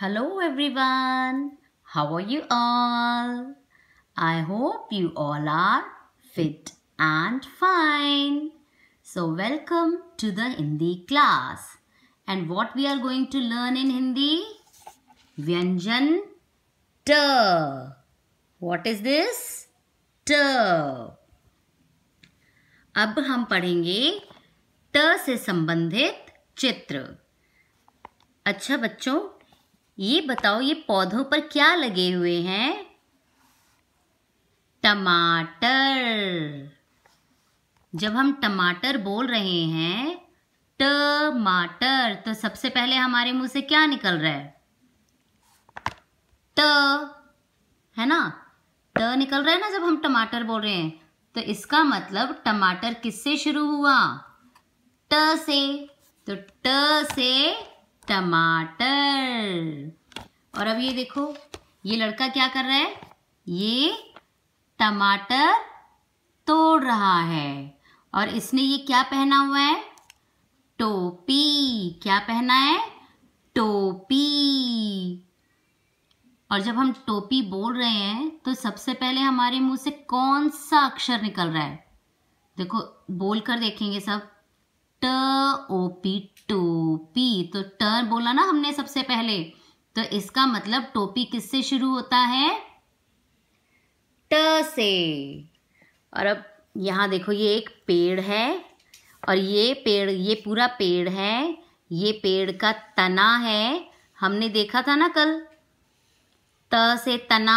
Hello everyone, how are you all? I hope you all are fit and fine. So welcome to the Hindi class. And what we are going to learn in Hindi? Vyanjan T. What is this? T. अब हम पढ़ेंगे ट से संबंधित चित्र अच्छा बच्चों ये बताओ ये पौधों पर क्या लगे हुए हैं टमाटर जब हम टमाटर बोल रहे हैं टमाटर तो सबसे पहले हमारे मुंह से क्या निकल रहा है ट है ना ट निकल रहा है ना जब हम टमाटर बोल रहे हैं तो इसका मतलब टमाटर किससे शुरू हुआ ट से तो ट से टमाटर और अब ये देखो ये लड़का क्या कर रहा है ये टमाटर तोड़ रहा है और इसने ये क्या पहना हुआ है टोपी क्या पहना है टोपी और जब हम टोपी बोल रहे हैं तो सबसे पहले हमारे मुंह से कौन सा अक्षर निकल रहा है देखो बोल कर देखेंगे सब ट ओ पी टू टोपी तो टर बोला ना हमने सबसे पहले तो इसका मतलब टोपी किससे शुरू होता है ट से और अब यहाँ देखो ये एक पेड़ है और ये पेड़ ये पूरा पेड़ है ये पेड़ का तना है हमने देखा था ना कल त से तना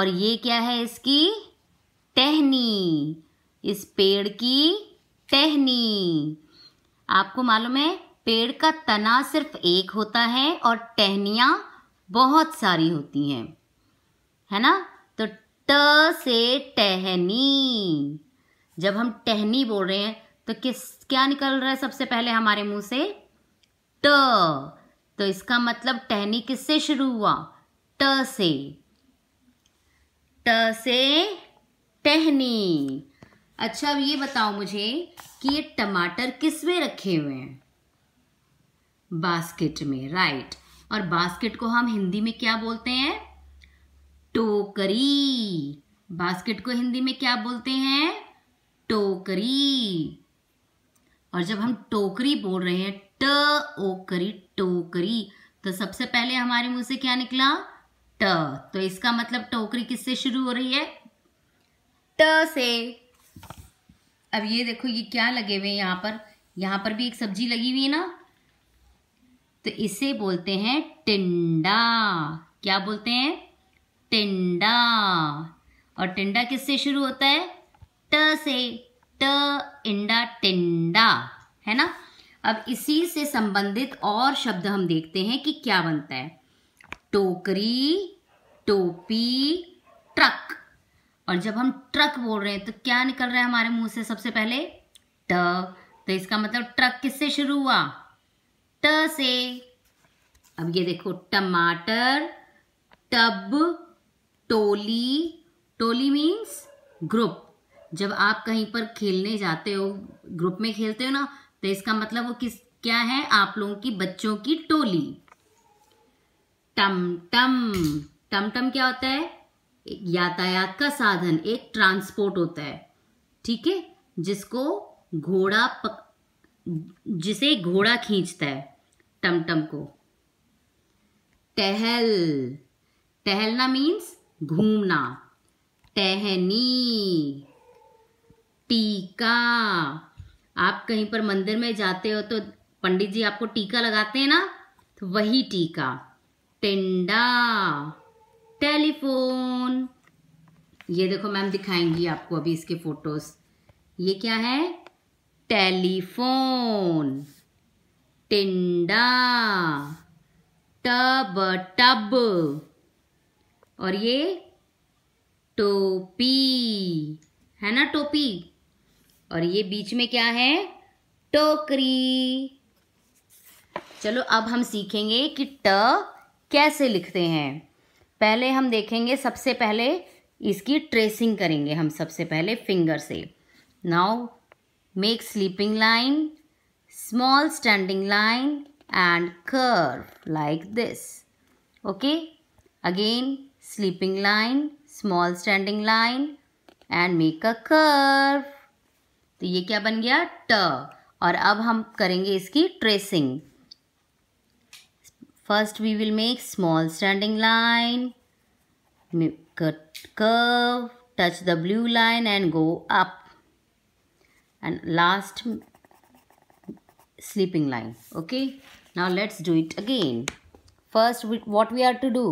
और ये क्या है इसकी टहनी इस पेड़ की टहनी आपको मालूम है पेड़ का तना सिर्फ एक होता है और टहनिया बहुत सारी होती हैं है ना तो ट से टहनी जब हम टहनी बोल रहे हैं तो किस क्या निकल रहा है सबसे पहले हमारे मुंह से ट तो इसका मतलब टहनी किससे शुरू हुआ ट से ट से टहनी अच्छा अब ये बताओ मुझे कि ये टमाटर किस में रखे हुए हैं बास्केट में राइट और बास्केट को हम हिंदी में क्या बोलते हैं टोकरी बास्केट को हिंदी में क्या बोलते हैं टोकरी और जब हम टोकरी बोल रहे हैं ट ओकरी टोकरी तो सबसे पहले हमारे मुंह से क्या निकला ट तो इसका मतलब टोकरी किससे शुरू हो रही है ट से अब ये देखो ये क्या लगे हुए हैं यहाँ पर यहाँ पर भी एक सब्जी लगी हुई है ना तो इसे बोलते हैं टिंडा क्या बोलते हैं टिंडा और टिंडा किससे शुरू होता है ट से ट इंडा टिंडा है ना अब इसी से संबंधित और शब्द हम देखते हैं कि क्या बनता है टोकरी टोपी ट्रक और जब हम ट्रक बोल रहे हैं तो क्या निकल रहा है हमारे मुंह से सबसे पहले ट तो इसका मतलब ट्रक किससे शुरू हुआ ट से अब ये देखो टमाटर टब टोली टोली मीन्स ग्रुप जब आप कहीं पर खेलने जाते हो ग्रुप में खेलते हो ना तो इसका मतलब वो किस क्या है आप लोगों की बच्चों की टोली टम टम टम टम क्या होता है यातायात का साधन एक ट्रांसपोर्ट होता है ठीक है जिसको घोड़ा पक जिसे घोड़ा खींचता है टमटम को टहल टहलना मीन्स घूमना टहनी टीका आप कहीं पर मंदिर में जाते हो तो पंडित जी आपको टीका लगाते हैं ना तो वही टीका टिंडा टेलीफोन ये देखो मैम दिखाएंगी आपको अभी इसके फोटोज ये क्या है टेलीफोन टिंडा टब टब और ये टोपी है ना टोपी और ये बीच में क्या है टोकरी चलो अब हम सीखेंगे कि ट कैसे लिखते हैं पहले हम देखेंगे सबसे पहले इसकी ट्रेसिंग करेंगे हम सबसे पहले फिंगर से now make sleeping line small standing line and curve like this. Okay. Again, sleeping line, small standing line and make a curve. तो ये क्या बन गया ट और अब हम करेंगे इसकी tracing first we will make small standing line curve touch the blue line and go up and last sleeping line okay now let's do it again first what we are to do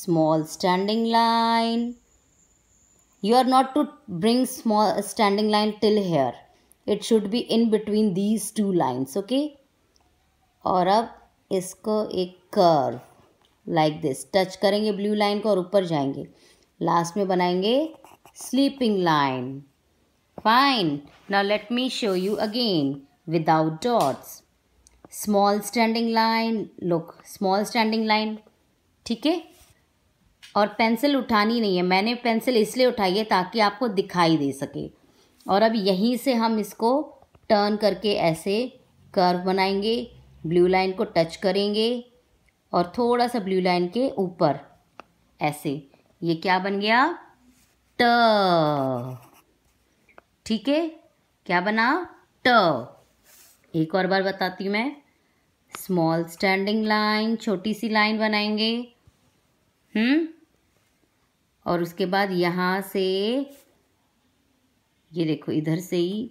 small standing line you are not to bring small standing line till here it should be in between these two lines okay और अब इसको एक curve like this touch करेंगे blue line को और ऊपर जाएंगे last में बनाएंगे sleeping line fine now let me show you again without dots small standing line look small standing line ठीक है और पेंसिल उठानी नहीं है मैंने पेंसिल इसलिए उठाई है ताकि आपको दिखाई दे सके और अब यहीं से हम इसको टर्न करके ऐसे कर्व बनाएंगे ब्लू लाइन को टच करेंगे और थोड़ा सा ब्लू लाइन के ऊपर ऐसे ये क्या बन गया ट ठीक है क्या बना ट एक और बार बताती हूँ मैं स्मॉल स्टैंडिंग लाइन छोटी सी लाइन बनाएंगे हम्म और उसके बाद यहाँ से ये देखो इधर से ही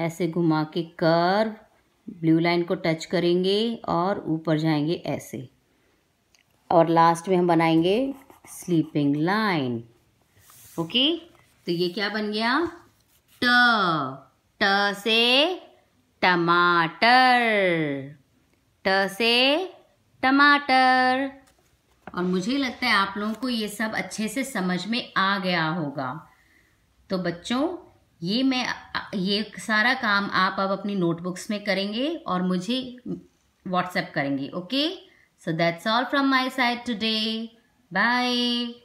ऐसे घुमा के कर्व ब्लू लाइन को टच करेंगे और ऊपर जाएंगे ऐसे और लास्ट में हम बनाएंगे स्लीपिंग लाइन ओके तो ये क्या बन गया ट ट से टमाटर ट से टमाटर और मुझे लगता है आप लोगों को ये सब अच्छे से समझ में आ गया होगा तो बच्चों ये मैं ये सारा काम आप अब अपनी नोटबुक्स में करेंगे और मुझे व्हाट्सएप करेंगे okay so that's all from my side today bye